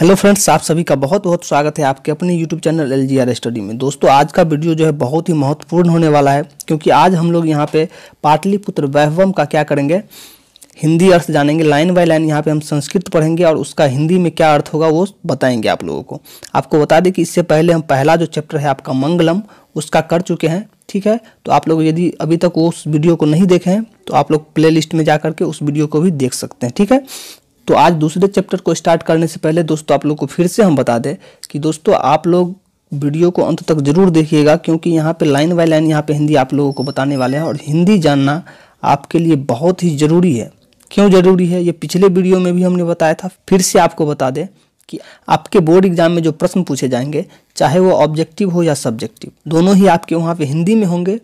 hello friends आप सभी का बहुत बहुत स्वागत है आपके अपने YouTube channel L G R study में दोस्तों आज का वीडियो जो है बहुत ही महत्वपूर्ण होने वाला है क्योंकि आज हम लोग यहाँ पे पाटलिपुत्र वैभवम का क्या करेंगे हिंदी अर्थ जानेंगे लाइन बाय लाइन यहाँ पे हम संस्कृत पढ़ेंगे और उसका हिंदी में क्या अर्थ होगा वो बताएंगे आप लोगों को आपको बता दें कि इससे पहले हम पहला जो चैप्टर है आपका मंगलम उसका कर चुके हैं ठीक है तो आप लोग यदि अभी तक उस वीडियो को नहीं देखे हैं तो आप लोग प्लेलिस्ट में जा करके उस वीडियो को भी देख सकते हैं ठीक है तो आज दूसरे चैप्टर को स्टार्ट करने से पहले दोस्तों आप लोग को फिर से हम बता दें कि दोस्तों आप लोग वीडियो को अंत तक जरूर देखिएगा क्योंकि यहाँ पे लाइन बाय लाइन यहाँ पे हिंदी आप लोगों को बताने वाले हैं और हिंदी जानना आपके लिए बहुत ही ज़रूरी है क्यों ज़रूरी है ये पिछले वीडियो में भी हमने बताया था फिर से आपको बता दें कि आपके बोर्ड एग्जाम में जो प्रश्न पूछे जाएंगे चाहे वो ऑब्जेक्टिव हो या सब्जेक्टिव दोनों ही आपके वहाँ पर हिंदी में होंगे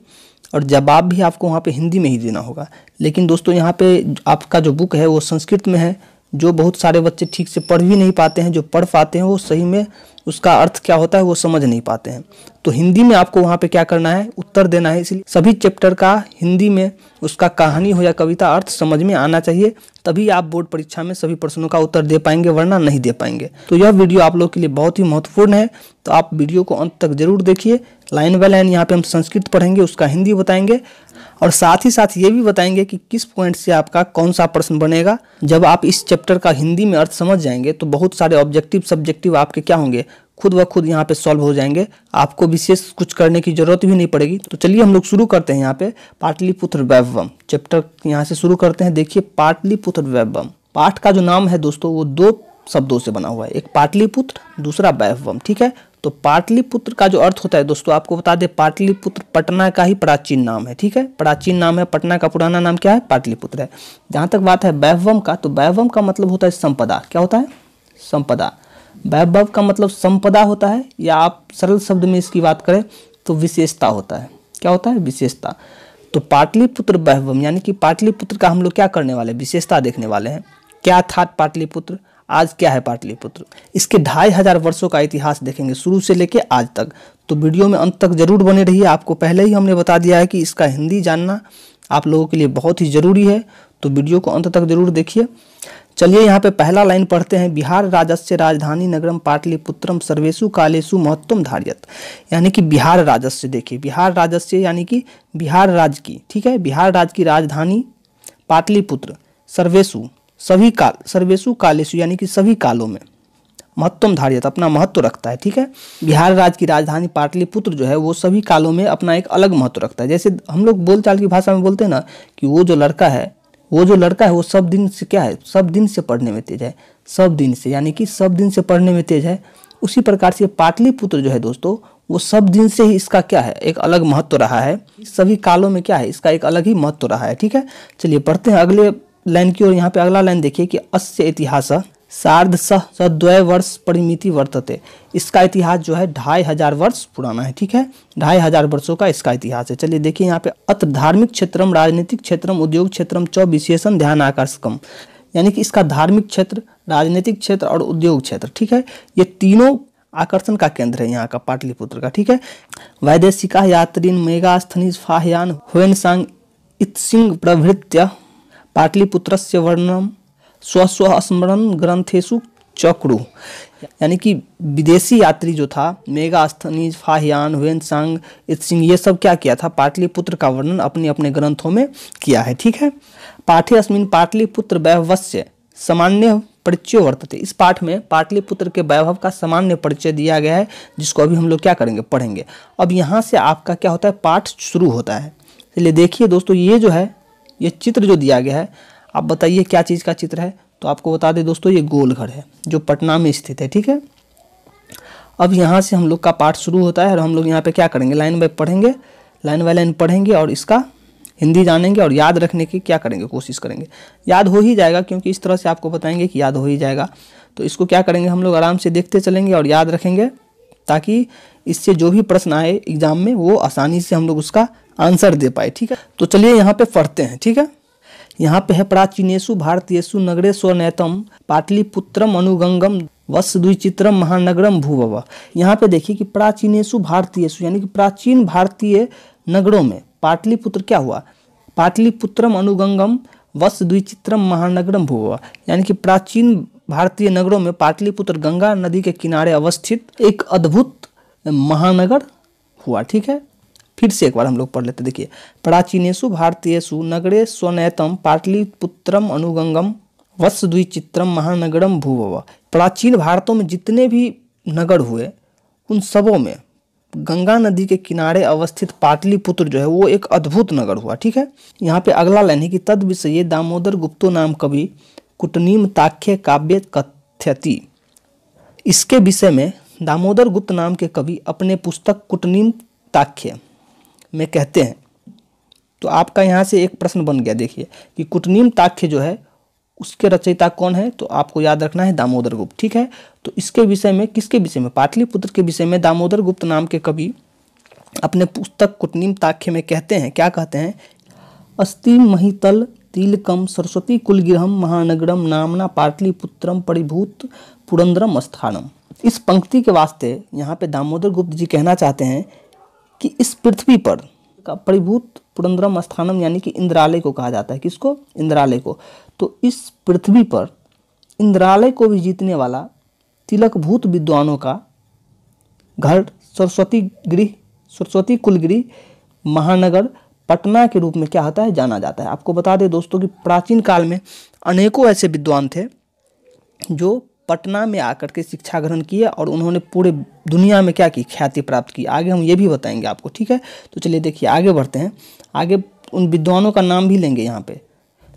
और जवाब भी आपको वहाँ पर हिंदी में ही देना होगा लेकिन दोस्तों यहाँ पर आपका जो बुक है वो संस्कृत में है जो बहुत सारे बच्चे ठीक से पढ़ भी नहीं पाते हैं जो पढ़ पाते हैं वो सही में उसका अर्थ क्या होता है वो समझ नहीं पाते हैं तो हिंदी में आपको वहाँ पे क्या करना है उत्तर देना है इसलिए सभी चैप्टर का हिंदी में उसका कहानी हो या कविता अर्थ समझ में आना चाहिए तभी आप बोर्ड परीक्षा में सभी प्रश्नों का उत्तर दे पाएंगे वरना नहीं दे पाएंगे तो यह वीडियो आप लोग के लिए बहुत ही महत्वपूर्ण है तो आप वीडियो को अंत तक जरूर देखिए लाइन बाय लाइन यहाँ पे हम संस्कृत पढ़ेंगे उसका हिंदी बताएंगे और साथ ही साथ ये भी बताएंगे कि किस पॉइंट से आपका कौन सा प्रश्न बनेगा जब आप इस चैप्टर का हिंदी में अर्थ समझ जाएंगे तो बहुत सारे ऑब्जेक्टिव सब्जेक्टिव आपके क्या होंगे खुद व खुद यहाँ पे सॉल्व हो जाएंगे आपको विशेष कुछ करने की जरूरत भी नहीं पड़ेगी तो चलिए हम लोग शुरू करते हैं यहाँ पे पाटलिपुत्र वैभवम चैप्टर यहाँ से शुरू करते हैं देखिए पाटलिपुत्र वैभवम पाठ का जो नाम है दोस्तों वो दो शब्दों से बना हुआ है एक पाटलिपुत्र दूसरा वैभवम ठीक है तो पाटलिपुत्र का जो अर्थ होता है दोस्तों आपको बता दें पाटलिपुत्र पटना का ही प्राचीन नाम है ठीक है प्राचीन नाम है पटना का पुराना नाम क्या है पाटलिपुत्र है जहां तक बात है वैभवम का तो वैभवम का मतलब होता है संपदा क्या होता है संपदा वैभव का मतलब संपदा होता है या आप सरल शब्द में इसकी बात करें तो विशेषता होता है क्या होता है विशेषता तो पाटलिपुत्र वैभवम यानी कि पाटलिपुत्र का हम लोग क्या करने वाले विशेषता देखने वाले हैं क्या था पाटलिपुत्र आज क्या है पाटलिपुत्र इसके ढाई हजार वर्षों का इतिहास देखेंगे शुरू से लेके आज तक तो वीडियो में अंत तक जरूर बने रहिए आपको पहले ही हमने बता दिया है कि इसका हिंदी जानना आप लोगों के लिए बहुत ही ज़रूरी है तो वीडियो को अंत तक जरूर देखिए चलिए यहाँ पे पहला लाइन पढ़ते हैं बिहार राजस्य राजधानी नगरम पाटलिपुत्रम सर्वेशु कालेशु महत्वम धार्यत यानी कि बिहार राजस्य देखिए बिहार राजस्य यानी कि बिहार राज्य की ठीक है बिहार राज्य की राजधानी पाटलिपुत्र सर्वेशु सभी काल सर्वेशु कालेशु यानी कि सभी कालों में महत्वम धार्य अपना महत्व रखता है ठीक है बिहार राज्य की राजधानी पाटलिपुत्र जो है वो सभी कालों में अपना एक अलग महत्व रखता है जैसे हम लोग बोलचाल की भाषा में बोलते हैं ना कि वो जो लड़का है वो जो लड़का है वो सब दिन से क्या है सब दिन से पढ़ने में तेज है सब दिन से यानी कि सब दिन से पढ़ने में तेज है उसी प्रकार से पाटलिपुत्र जो है दोस्तों वो सब दिन से ही इसका क्या है एक अलग महत्व रहा है सभी कालों में क्या है इसका एक अलग ही महत्व रहा है ठीक है चलिए पढ़ते हैं अगले लाइन की ओर यहाँ पे अगला लाइन देखिए कि अस्य इतिहास सार्ध सह सद्वय वर्ष परिमिति वर्तते इसका इतिहास जो है ढाई हजार वर्ष पुराना है ठीक है ढाई हजार वर्षों का इसका इतिहास है चलिए देखिए यहाँ पे अत्र धार्मिक क्षेत्रम राजनीतिक क्षेत्रम उद्योग क्षेत्रम च विशेषण ध्यान आकर्षकम यानी कि इसका धार्मिक क्षेत्र राजनीतिक क्षेत्र और उद्योग क्षेत्र ठीक है ये तीनों आकर्षण का केंद्र है यहाँ का पाटलिपुत्र का ठीक है वैदेशिका यात्रीन मेगास्थनी फाहयान हुएनसांग सिंह प्रभृत्य से वर्णन स्वस्व स्मरण ग्रंथेशु चक्रु यानी कि विदेशी यात्री जो था मेगास्थनी फाहियान वेन सांग सिंह ये सब क्या किया था पाटलिपुत्र का वर्णन अपने अपने ग्रंथों में किया है ठीक है पाठे अस्मिन पाटलिपुत्र वैवस्य सामान्य परिचय वर्तते इस पाठ में पाटलिपुत्र के वैभव का सामान्य परिचय दिया गया है जिसको अभी हम लोग क्या करेंगे पढ़ेंगे अब यहाँ से आपका क्या होता है पाठ शुरू होता है चलिए देखिए दोस्तों ये जो है ये चित्र जो दिया गया है आप बताइए क्या चीज़ का चित्र है तो आपको बता दें दोस्तों ये गोलघर है जो पटना में स्थित है ठीक है अब यहाँ से हम लोग का पाठ शुरू होता है और हम लोग यहाँ पे क्या करेंगे लाइन बाय पढ़ेंगे लाइन बाय लाइन पढ़ेंगे और इसका हिंदी जानेंगे और याद रखने की क्या करेंगे कोशिश करेंगे याद हो ही जाएगा क्योंकि इस तरह से आपको बताएंगे कि याद हो ही जाएगा तो इसको क्या करेंगे हम लोग आराम से देखते चलेंगे और याद रखेंगे ताकि इससे जो भी प्रश्न आए एग्जाम में वो आसानी से हम लोग उसका आंसर दे पाए ठीक है तो चलिए यहाँ पे पढ़ते हैं ठीक है यहाँ पे है प्राचीनेशु भारतीयसु नगरे नैतम पाटलिपुत्रम अनुगंगम वस द्विचित्रम महानगरम भूभव यहाँ पे देखिए कि प्राचीनेशु भारतीयसु यानी कि प्राचीन भारतीय नगरों में पाटलिपुत्र क्या हुआ पाटलिपुत्रम अनुगंगम वस द्विचित्रम महानगरम भूभव यानी कि प्राचीन भारतीय नगरों में पाटलिपुत्र गंगा नदी के किनारे अवस्थित एक अद्भुत महानगर हुआ ठीक है फिर से एक बार हम लोग पढ़ लेते देखिए प्राचीनेशु भारतीयसु नगरे स्वनैतम पाटलिपुत्रम अनुगंगम वत्स द्विचित्रम महानगरम भूभव प्राचीन भारतों में जितने भी नगर हुए उन सबों में गंगा नदी के किनारे अवस्थित पाटलिपुत्र जो है वो एक अद्भुत नगर हुआ ठीक है यहाँ पे अगला लाइन है कि तद विषय दामोदर गुप्तो नाम कवि कुटनीम ताख्य काव्य कथ्यति इसके विषय में दामोदर गुप्त नाम के कवि अपने पुस्तक कुटनीम ताख्य में कहते हैं तो आपका यहाँ से एक प्रश्न बन गया देखिए कि कुटनीम ताख्य जो है उसके रचयिता कौन है तो आपको याद रखना है दामोदर गुप्त ठीक है तो इसके विषय में किसके विषय में पाटलिपुत्र के विषय में दामोदर गुप्त नाम के कवि अपने पुस्तक कुटनीम ताख्य में कहते हैं क्या कहते हैं अस्थि महितल तिलकम सरस्वती कुलगिरहम महानगरम नामना पाटलिपुत्रम परिभूत पुरंदरम स्थानम इस पंक्ति के वास्ते यहाँ पे दामोदर गुप्त जी कहना चाहते हैं कि इस पृथ्वी पर का परिभूत पुरंदरम स्थानम यानी कि इंद्रालय को कहा जाता है किसको इंद्रालय को तो इस पृथ्वी पर इंद्रालय को भी जीतने वाला तिलक भूत विद्वानों का घर सरस्वती गृह सरस्वती कुलगिरी महानगर पटना के रूप में क्या होता है जाना जाता है आपको बता दें दोस्तों कि प्राचीन काल में अनेकों ऐसे विद्वान थे जो पटना में आकर के शिक्षा ग्रहण किया और उन्होंने पूरे दुनिया में क्या की ख्याति प्राप्त की आगे हम ये भी बताएंगे आपको ठीक है तो चलिए देखिए आगे बढ़ते हैं आगे उन विद्वानों का नाम भी लेंगे यहाँ पे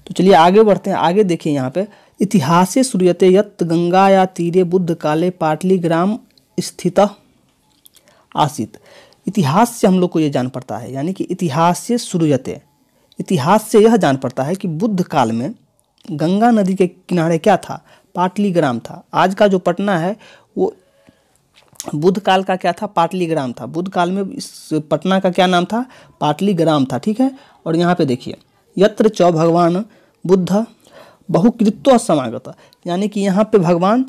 तो चलिए आगे बढ़ते हैं आगे देखिए यहाँ पे इतिहासे सूर्यते यत गंगा या तीरे बुद्ध काले पाटली ग्राम स्थित आसित इतिहास से हम लोग को ये जान पड़ता है यानी कि इतिहास से सूर्यते इतिहास से यह जान पड़ता है कि बुद्ध काल में गंगा नदी के किनारे क्या था पाटलीग्राम था आज का जो पटना है वो बुद्ध काल का क्या था पाटलीग्राम था बुद्ध काल में इस पटना का क्या नाम था पाटलीग्राम था ठीक है और यहाँ पे देखिए यत्र च भगवान बुद्ध बहुकृत्व समागत यानी कि यहाँ पे भगवान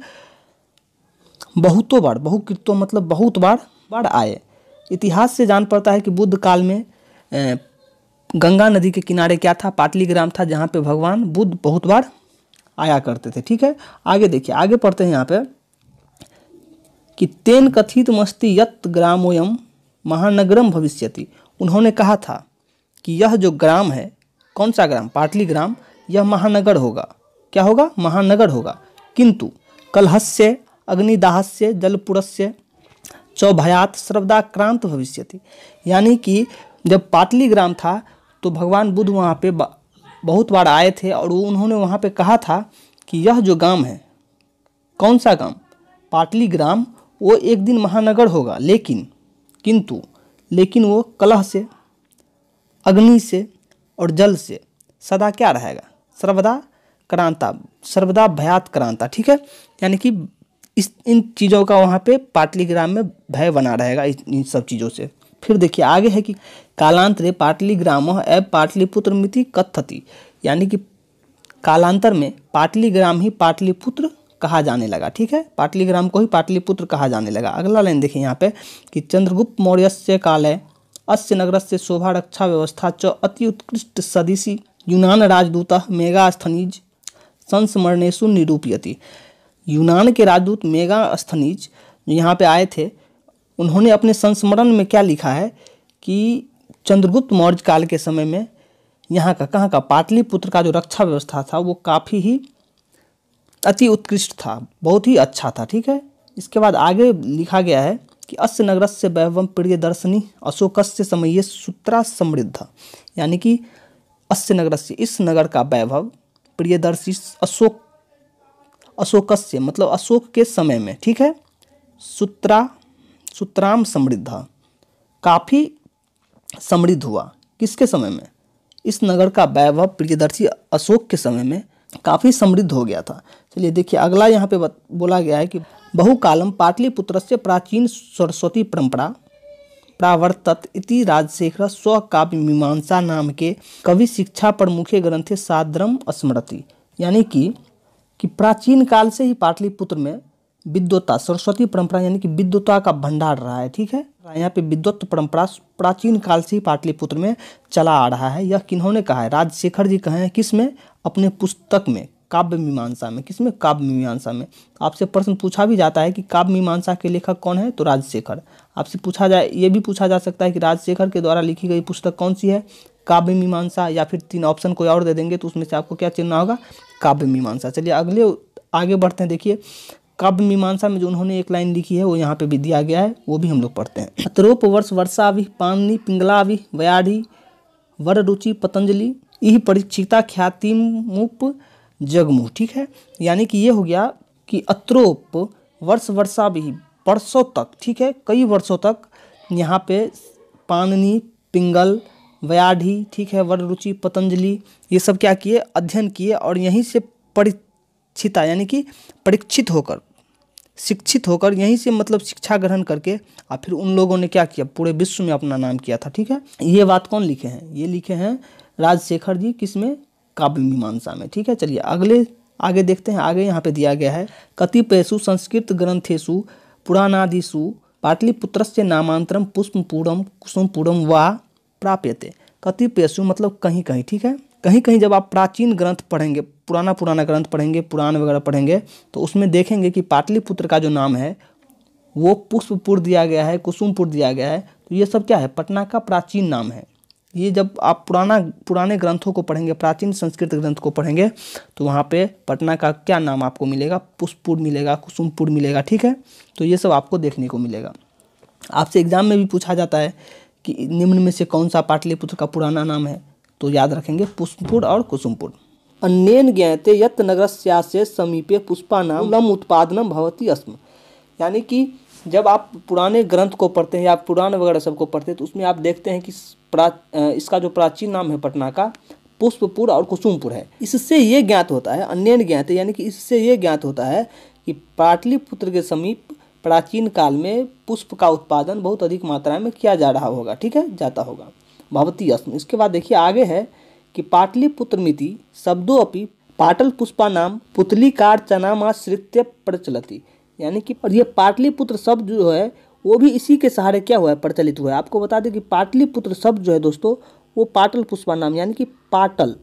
बहुतों बार बहुकृत्व मतलब बहुत बार बार आए इतिहास से जान पड़ता है कि बुद्ध काल में गंगा नदी के किनारे क्या था पाटलीग्राम था जहाँ पे भगवान बुद्ध बहुत बार आया करते थे ठीक है आगे देखिए आगे पढ़ते हैं यहाँ पे कि तेन कथित मस्ती यत ग्रामोयम महानगरम भविष्यति उन्होंने कहा था कि यह जो ग्राम है कौन सा ग्राम पाटली ग्राम यह महानगर होगा क्या होगा महानगर होगा किंतु कलहस्य अग्निदाहस्य जलपुरस्य चौभयात सर्वदाक्रांत भविष्य यानी कि जब पाटली ग्राम था तो भगवान बुद्ध वहाँ पे बहुत बार आए थे और उन्होंने वहाँ पे कहा था कि यह जो गांव है कौन सा गांव पाटली ग्राम वो एक दिन महानगर होगा लेकिन किंतु लेकिन वो कलह से अग्नि से और जल से सदा क्या रहेगा सर्वदा क्रांता सर्वदा भयात क्रांता ठीक है यानी कि इस इन चीज़ों का वहाँ पे पाटली ग्राम में भय बना रहेगा इन सब चीज़ों से फिर देखिए आगे है कि कालांतरे पाटली ग्राम एव पाटलिपुत्र मिति कथति यानी कि कालांतर में ग्राम ही पाटलिपुत्र कहा जाने लगा ठीक है ग्राम को ही पाटलिपुत्र कहा जाने लगा अगला लाइन देखिए यहाँ पे कि चंद्रगुप्त मौर्य से काले अस्य नगर से शोभा रक्षा व्यवस्था च अति उत्कृष्ट सदिशी यूनान राजदूत मेगा स्थनिज संस्मरणेशु निरूपयती यूनान के राजदूत मेगा स्थनिज यहाँ पे आए थे उन्होंने अपने संस्मरण में क्या लिखा है कि चंद्रगुप्त मौर्य काल के समय में यहाँ का कहाँ का पाटलिपुत्र का जो रक्षा व्यवस्था था वो काफ़ी ही अति उत्कृष्ट था बहुत ही अच्छा था ठीक है इसके बाद आगे लिखा गया है कि अस्य से वैभव प्रिय दर्शनी अशोकस्य समय सूत्रा समृद्ध यानी कि अस्य से इस नगर का वैभव प्रियदर्शी अशोक अशोकस्य मतलब अशोक के समय में ठीक है सूत्रा सुतराम समृद्ध काफ़ी समृद्ध हुआ किसके समय में इस नगर का वैभव प्रियदर्शी अशोक के समय में काफ़ी समृद्ध हो गया था चलिए देखिए अगला यहाँ पे बोला गया है कि बहुकालम पाटलिपुत्र से प्राचीन सरस्वती परंपरा प्रावर्तत इति राजशेखर स्वकाव्य मीमांसा नाम के कवि शिक्षा पर मुख्य ग्रंथे साद्रम स्मृति यानी कि कि प्राचीन काल से ही पाटलिपुत्र में विद्वता सरस्वती परंपरा यानी कि विद्वता का भंडार रहा है ठीक है यहाँ पे विद्वत परंपरा प्राचीन काल से ही पाटलिपुत्र में चला आ रहा है यह किन्होंने कहा है राजशेखर जी कहे हैं किस में अपने पुस्तक में काव्य मीमांसा में किसमें काव्य मीमांसा में तो आपसे प्रश्न पूछा भी जाता है कि काव्य मीमांसा के लेखक कौन है तो राजशेखर आपसे पूछा जाए ये भी पूछा जा सकता है कि राजशेखर के द्वारा लिखी गई पुस्तक कौन सी है काव्य मीमांसा या फिर तीन ऑप्शन कोई और दे देंगे तो उसमें से आपको क्या चिन्हना होगा काव्य मीमांसा चलिए अगले आगे बढ़ते हैं देखिए काव्य मीमांसा में जो उन्होंने एक लाइन लिखी है वो यहाँ पे भी दिया गया है वो भी हम लोग पढ़ते हैं अतरोप वर्ष वर्षा भी पानी पिंगला भी वयाढ़ी वर रुचि पतंजलि यह परीक्षिता ख्याति मुप जगमु ठीक है यानी कि ये हो गया कि अत्रोप वर्ष वर्षा भी वर्षों तक ठीक है कई वर्षों तक यहाँ पे पाननी पिंगल व्याढ़ी ठीक है वर रुचि पतंजलि ये सब क्या किए अध्ययन किए और यहीं से परीक्षिता यानी कि परीक्षित होकर शिक्षित होकर यहीं से मतलब शिक्षा ग्रहण करके और फिर उन लोगों ने क्या किया पूरे विश्व में अपना नाम किया था ठीक है ये बात कौन लिखे हैं ये लिखे हैं राजशेखर जी किसमें काव्य मीमांसा में ठीक है चलिए अगले आगे देखते हैं आगे यहाँ पे दिया गया है कतिपयसु संस्कृत ग्रंथेशु पुराणादिशु पाटलिपुत्र से नामांतरम पुष्पपूरम कुसुमपूरम व प्राप्यते कतिपयसु मतलब कहीं कहीं ठीक है कहीं कहीं जब आप प्राचीन ग्रंथ पढ़ेंगे पुराना पुराना ग्रंथ पढ़ेंगे पुराण वगैरह पढ़ेंगे तो उसमें देखेंगे कि पाटलिपुत्र का जो नाम है वो पुष्पपुर दिया गया है कुसुमपुर दिया गया है तो ये सब क्या है पटना का प्राचीन नाम है ये जब आप पुराना पुराने ग्रंथों को पढ़ेंगे प्राचीन संस्कृत ग्रंथ को पढ़ेंगे तो वहाँ पे पटना का क्या नाम आपको मिलेगा पुष्पुर मिलेगा कुसुमपुर मिलेगा ठीक है तो ये सब आपको देखने को मिलेगा आपसे एग्ज़ाम में भी पूछा जाता है कि निम्न में से कौन सा पाटलिपुत्र का पुराना नाम है तो याद रखेंगे पुष्पुर और कुसुमपुर अन्यन ज्ञाते नगर से समीपे पुष्पा नाम लम उत्पादनम भवती अस्म यानी कि जब आप पुराने ग्रंथ को पढ़ते हैं या पुराण वगैरह सबको पढ़ते हैं तो उसमें आप देखते हैं कि इसका जो प्राचीन नाम है पटना का पुष्पपुर और कुसुमपुर है इससे ये ज्ञात होता है अन्यन ज्ञाते यानी कि इससे ये ज्ञात होता है कि पाटलिपुत्र के समीप प्राचीन काल में पुष्प का उत्पादन बहुत अधिक मात्रा में किया जा रहा होगा ठीक है जाता होगा भवती अस्म इसके बाद देखिए आगे है कि मिति शब्दों अपनी पाटल पुष्पा नाम पुतली कार चनामाश्रित्य प्रचलती यानी कि ये पाटलिपुत्र शब्द जो है वो भी इसी के सहारे क्या हुआ है प्रचलित हुआ है आपको बता दें कि पाटलिपुत्र शब्द जो है दोस्तों वो पाटल पुष्पा नाम यानी कि पाटल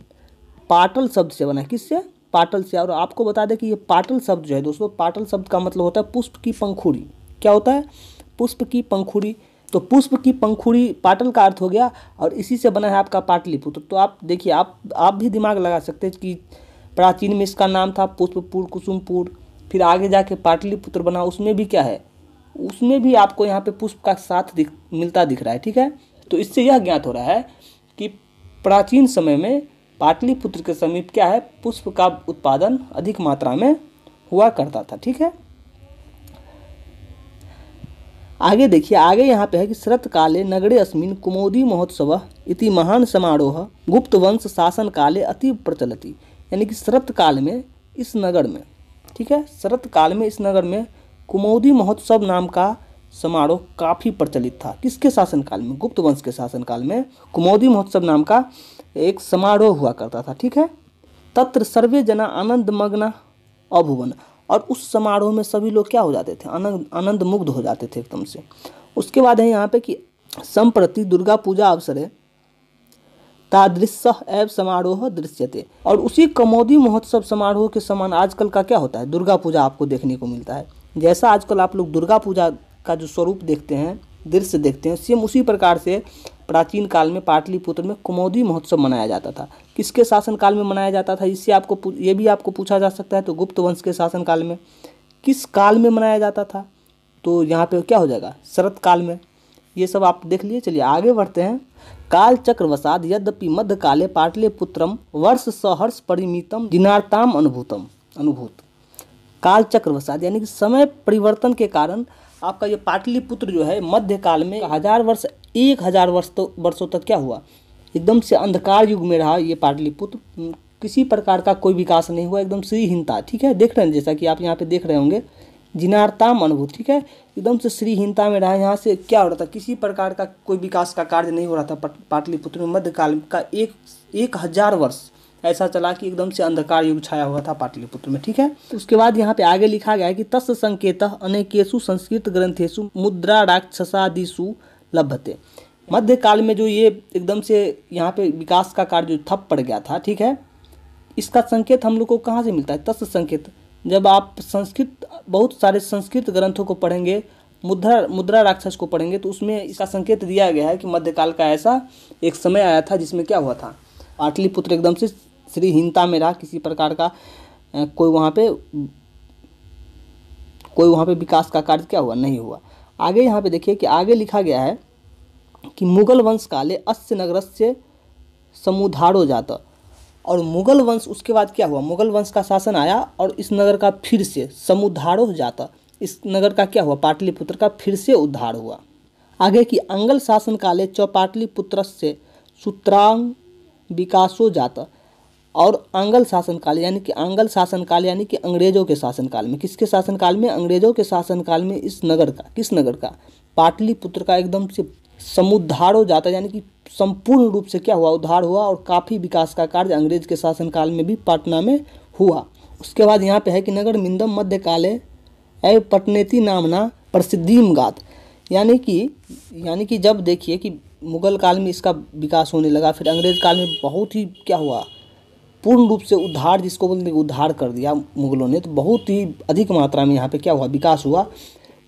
पाटल शब्द से बना किससे पाटल से और आपको बता दें कि ये पाटल शब्द जो है दोस्तों पाटल शब्द का मतलब होता है पुष्प की पंखुड़ी क्या होता है पुष्प की पंखुड़ी तो पुष्प की पंखुड़ी पाटल का अर्थ हो गया और इसी से बना है आपका पाटलिपुत्र तो, तो आप देखिए आप आप भी दिमाग लगा सकते हैं कि प्राचीन में इसका नाम था पुष्पपुर कुसुमपुर फिर आगे जाके पाटलिपुत्र बना उसमें भी क्या है उसमें भी आपको यहाँ पे पुष्प का साथ दिख मिलता दिख रहा है ठीक है तो इससे यह ज्ञात हो रहा है कि प्राचीन समय में पाटलिपुत्र के समीप क्या है पुष्प का उत्पादन अधिक मात्रा में हुआ करता था ठीक है आगे देखिए आगे यहाँ पे है कि शरतकाले नगरे अस्मिन कुमोदी महोत्सव इति महान समारोह गुप्त वंश शासन काले अति प्रचलित यानी कि शरत काल में इस नगर में ठीक है शरत काल में इस नगर में कुमोदी महोत्सव नाम का समारोह काफ़ी प्रचलित था किसके शासनकाल में गुप्त वंश के शासनकाल में कुमोदी महोत्सव नाम का एक समारोह हुआ करता था ठीक है तत्र सर्वे जना आनंद मग्न अभुवन और उस समारोह में सभी लोग क्या हो जाते थे आनंद आनंद मुग्ध हो जाते थे एकदम से उसके बाद है यहाँ पे कि संप्रति दुर्गा पूजा अवसर है तादृश्य एव समारोह दृश्यते और उसी कमोदी महोत्सव समारोह के समान आजकल का क्या होता है दुर्गा पूजा आपको देखने को मिलता है जैसा आजकल आप लोग दुर्गा पूजा का जो स्वरूप देखते हैं दृश्य देखते हैं सेम उसी प्रकार से प्राचीन काल में पाटलिपुत्र में कुमोदी महोत्सव मनाया जाता था किसके शासनकाल में मनाया जाता था इससे आपको ये भी आपको पूछा जा सकता है तो गुप्त वंश के शासनकाल में किस काल में मनाया जाता था तो यहाँ पे क्या हो जाएगा शरत काल में ये सब आप देख लिए चलिए आगे बढ़ते हैं काल चक्रवसाद यद्यपि मध्यकाले पाटलिपुत्रम वर्ष सहर्ष परिमितम दिनार्ताम अनुभूतम अनुभूत काल चक्रवसाद यानी कि समय परिवर्तन के कारण आपका ये पाटलिपुत्र जो है मध्यकाल में हजार वर्ष एक हजार वर्ष तो वर्षों तक क्या हुआ एकदम से अंधकार युग में रहा ये पाटलिपुत्र किसी प्रकार का कोई विकास नहीं हुआ एकदम श्रीहीनता ठीक है देख रहे हैं जैसा कि आप यहाँ पे देख रहे होंगे जिनारताम अनुभूत ठीक है एकदम से श्रीहीनता में रहा यहाँ से क्या हो रहा था किसी प्रकार का कोई विकास का कार्य नहीं हो रहा था पाटलिपुत्र में मध्यकाल का एक एक हज़ार वर्ष ऐसा चला कि एकदम से अंधकार युग छाया हुआ था पाटलिपुत्र में ठीक है उसके बाद यहाँ पे आगे लिखा गया है कि तस् संकेत अनेकेशु संस्कृत ग्रंथेशु मुद्रा राक्षसादिशु मध्य मध्यकाल में जो ये एकदम से यहाँ पे विकास का कार्य जो थप पड़ गया था ठीक है इसका संकेत हम लोग को कहाँ से मिलता है तस् संकेत जब आप संस्कृत बहुत सारे संस्कृत ग्रंथों को पढ़ेंगे मुद्रा मुद्रा राक्षस को पढ़ेंगे तो उसमें इसका संकेत दिया गया है कि मध्यकाल का ऐसा एक समय आया था जिसमें क्या हुआ था पाटलिपुत्र एकदम से श्रीहीनता में रहा किसी प्रकार का कोई वहाँ पे कोई वहाँ पे विकास का कार्य क्या हुआ नहीं हुआ आगे यहाँ पे देखिए कि आगे लिखा गया है कि मुगल वंश काले अस्य नगर से हो जाता और मुगल वंश उसके बाद क्या हुआ मुगल वंश का शासन आया और इस नगर का फिर से समुधारो जाता इस नगर का क्या हुआ पाटलिपुत्र का फिर से उद्धार हुआ आगे की अंगल शासन काले चौपाटलिपुत्र से सूत्रांग विकासो जाता और आंगल शासनकाल यानी कि आंगल शासनकाल यानी कि अंग्रेजों के शासनकाल में किसके शासनकाल में अंग्रेजों के शासनकाल में इस नगर का किस नगर का पाटलिपुत्र का एकदम से समुद्धार हो जाता है यानी कि संपूर्ण रूप से क्या हुआ उद्धार हुआ और काफ़ी विकास का कार्य अंग्रेज के शासनकाल में भी पाटना में हुआ उसके बाद यहाँ पे है कि नगर मिंदम मध्यकाले एव पटनेती नामना प्रसिद्धिम गात यानी कि यानी कि जब देखिए कि मुगल काल में इसका विकास होने लगा फिर अंग्रेज काल में बहुत ही क्या हुआ पूर्ण रूप से उद्धार जिसको बोलते हैं उद्धार कर दिया मुगलों ने तो बहुत ही अधिक मात्रा में यहाँ पे क्या हुआ विकास हुआ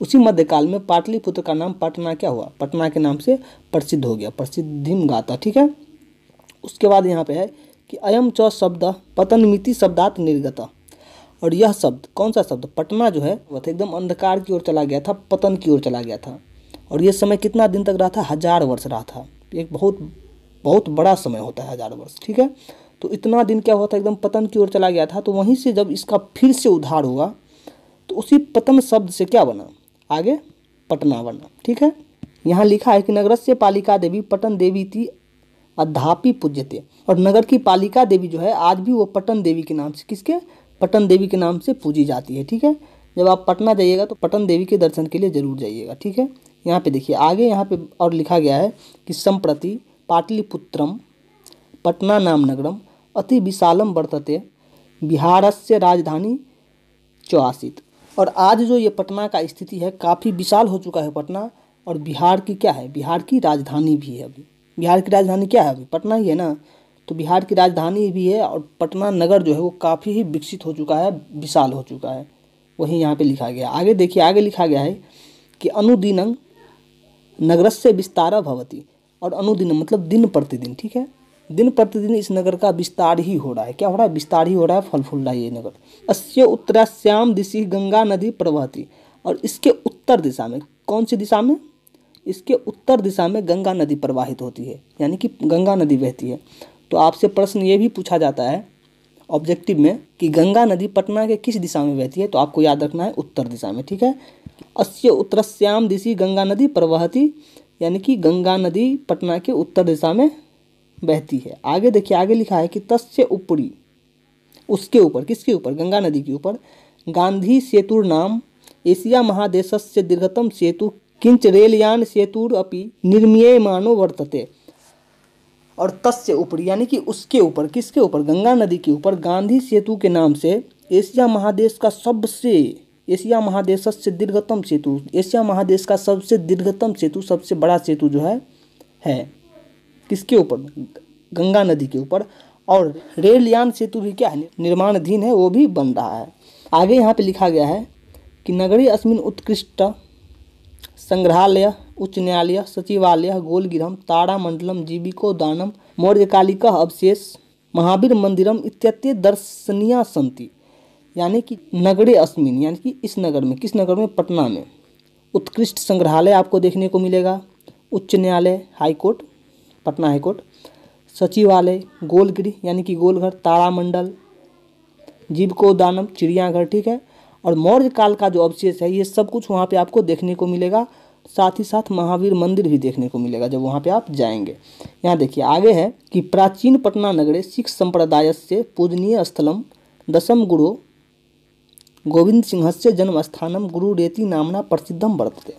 उसी मध्यकाल में पाटलिपुत्र का नाम पटना क्या हुआ पटना के नाम से प्रसिद्ध हो गया प्रसिद्धिम गाता ठीक है उसके बाद यहाँ पे है कि अयम च शब्द पतनमिति शब्दात निर्गत और यह शब्द कौन सा शब्द पटना जो है वह तो एकदम अंधकार की ओर चला गया था पतन की ओर चला गया था और यह समय कितना दिन तक रहा था हजार वर्ष रहा था एक बहुत बहुत बड़ा समय होता है हजार वर्ष ठीक है तो इतना दिन क्या हुआ था एकदम पतन की ओर चला गया था तो वहीं से जब इसका फिर से उधार हुआ तो उसी पतन शब्द से क्या बना आगे पटना बना ठीक है यहाँ लिखा है कि नगरस्य पालिका देवी पटन देवी थी अध्यापी पूज्यते और नगर की पालिका देवी जो है आज भी वो पटन देवी के नाम से किसके पटन देवी के नाम से पूजी जाती है ठीक है जब आप पटना जाइएगा तो पटन देवी के दर्शन के लिए जरूर जाइएगा ठीक है यहाँ पे देखिए आगे यहाँ पे और लिखा गया है कि संप्रति पाटलिपुत्रम पटना नाम नगरम अति विशालम वर्तते बिहार से राजधानी चौसित और आज जो ये पटना का स्थिति है काफ़ी विशाल हो चुका है पटना और बिहार की क्या है बिहार की राजधानी भी है अभी बिहार की राजधानी क्या है अभी पटना ही है ना तो बिहार की राजधानी भी है और पटना नगर जो है वो काफ़ी ही विकसित हो चुका है विशाल हो चुका है वही यहाँ पे लिखा गया आगे देखिए आगे लिखा गया है कि अनुदिनंग नगर से विस्तार भवती और अनुदिन मतलब दिन प्रतिदिन ठीक है दिन प्रतिदिन इस नगर का विस्तार ही हो रहा है क्या हो रहा है विस्तार ही हो रहा है फल फूल रहा है ये नगर अस्य उत्तराश्याम दिशी गंगा नदी प्रवहती और इसके उत्तर दिशा में कौन सी दिशा में इसके उत्तर दिशा में गंगा नदी प्रवाहित होती है यानी कि गंगा नदी बहती है तो आपसे प्रश्न ये भी पूछा जाता है ऑब्जेक्टिव में कि गंगा नदी पटना के किस दिशा में बहती है तो आपको याद रखना है उत्तर दिशा में ठीक है अस्य उत्तरश्याम दिशी गंगा नदी प्रवाहती यानी कि गंगा नदी पटना के उत्तर दिशा में बहती है आगे देखिए आगे लिखा है कि तस्य ऊपरी उसके ऊपर किसके ऊपर गंगा नदी के ऊपर गांधी सेतुर नाम एशिया महादेश से दीर्घतम सेतु किंच रेलयान सेतुर अपि निर्मीय मानो वर्तते और तस्य ऊपरी यानी कि उसके ऊपर किसके ऊपर गंगा नदी के ऊपर गांधी सेतु के नाम से एशिया महादेश का सबसे एशिया महादेश से दीर्घतम सेतु एशिया महादेश का सबसे दीर्घतम सेतु सबसे बड़ा सेतु जो है है किसके ऊपर गंगा नदी के ऊपर और रेलयान सेतु भी क्या है निर्माणाधीन है वो भी बन रहा है आगे यहाँ पे लिखा गया है कि नगरी अस्मिन उत्कृष्ट संग्रहालय उच्च न्यायालय सचिवालय गोलगिरम तारामंडलम जीविकोदानम मौर्यकालिक अवशेष महावीर मंदिरम इत्यादि दर्शनीय संति यानी कि नगरे अस्मिन यानी कि इस नगर में किस नगर में पटना में उत्कृष्ट संग्रहालय आपको देखने को मिलेगा उच्च न्यायालय हाईकोर्ट पटना हाईकोर्ट सचिवालय गोलगृह यानी कि गोलघर तारामंडल दानम चिड़ियाघर ठीक है और मौर्य काल का जो अवशेष है ये सब कुछ वहाँ पे आपको देखने को मिलेगा साथ ही साथ महावीर मंदिर भी देखने को मिलेगा जब वहाँ पे आप जाएंगे यहाँ देखिए आगे है कि प्राचीन पटना नगरे सिख संप्रदाय से पूजनीय स्थलम दशम गुरु गोविंद सिंह से जन्म स्थानम गुरु रेती नामना प्रसिद्धम वर्तते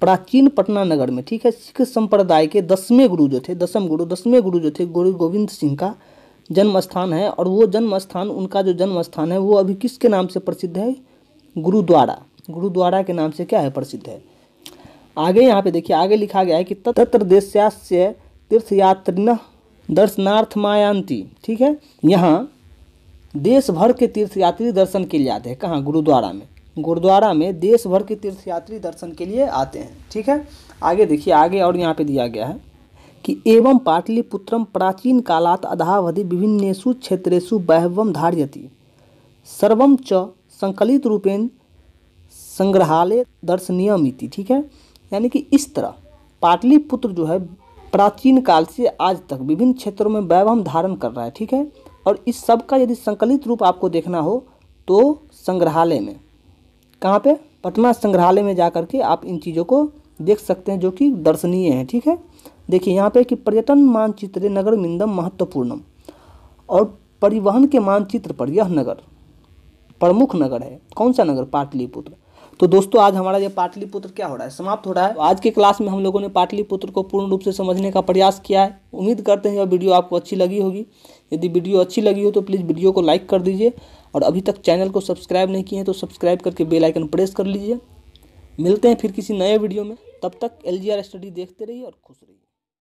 प्राचीन पटना नगर में ठीक है सिख संप्रदाय के दसवें गुरु जो थे दसम गुरु दसवें गुरु जो थे गुरु गोविंद सिंह का जन्म स्थान है और वो जन्म स्थान उनका जो जन्म स्थान है वो अभी किसके नाम से प्रसिद्ध है गुरुद्वारा गुरुद्वारा के नाम से क्या है प्रसिद्ध है आगे यहाँ पे देखिए आगे लिखा गया है कि तत्र देशास्य तीर्थयात्रिन दर्शनार्थ मायांति ठीक है यहाँ देश भर के तीर्थयात्री दर्शन के लिए आते हैं कहाँ गुरुद्वारा में गुरुद्वारा में देश भर के तीर्थयात्री दर्शन के लिए आते हैं ठीक है आगे देखिए आगे और यहाँ पे दिया गया है कि एवं पाटलिपुत्रम प्राचीन कालात अधावधि विभिन्नसु क्षेत्रेशु बहवम धार्यति सर्व च संकलित रूपेण संग्रहालय दर्शनीयमिति ठीक है यानी कि इस तरह पाटलिपुत्र जो है प्राचीन काल से आज तक विभिन्न क्षेत्रों में वैभव धारण कर रहा है ठीक है और इस सब का यदि संकलित रूप आपको देखना हो तो संग्रहालय में कहाँ पे पटना संग्रहालय में जा कर के आप इन चीज़ों को देख सकते हैं जो कि दर्शनीय है ठीक है देखिए यहाँ पे कि पर्यटन मानचित्र नगर मिंदम महत्वपूर्णम और परिवहन के मानचित्र पर यह नगर प्रमुख नगर है कौन सा नगर पाटलिपुत्र तो दोस्तों आज हमारा ये पाटलिपुत्र क्या हो रहा है समाप्त हो रहा है आज के क्लास में हम लोगों ने पाटलिपुत्र को पूर्ण रूप से समझने का प्रयास किया है उम्मीद करते हैं यह वीडियो आपको अच्छी लगी होगी यदि वीडियो अच्छी लगी हो तो प्लीज़ वीडियो को लाइक कर दीजिए और अभी तक चैनल को सब्सक्राइब नहीं किए हैं तो सब्सक्राइब करके बेल आइकन प्रेस कर लीजिए मिलते हैं फिर किसी नए वीडियो में तब तक एल स्टडी देखते रहिए और खुश रहिए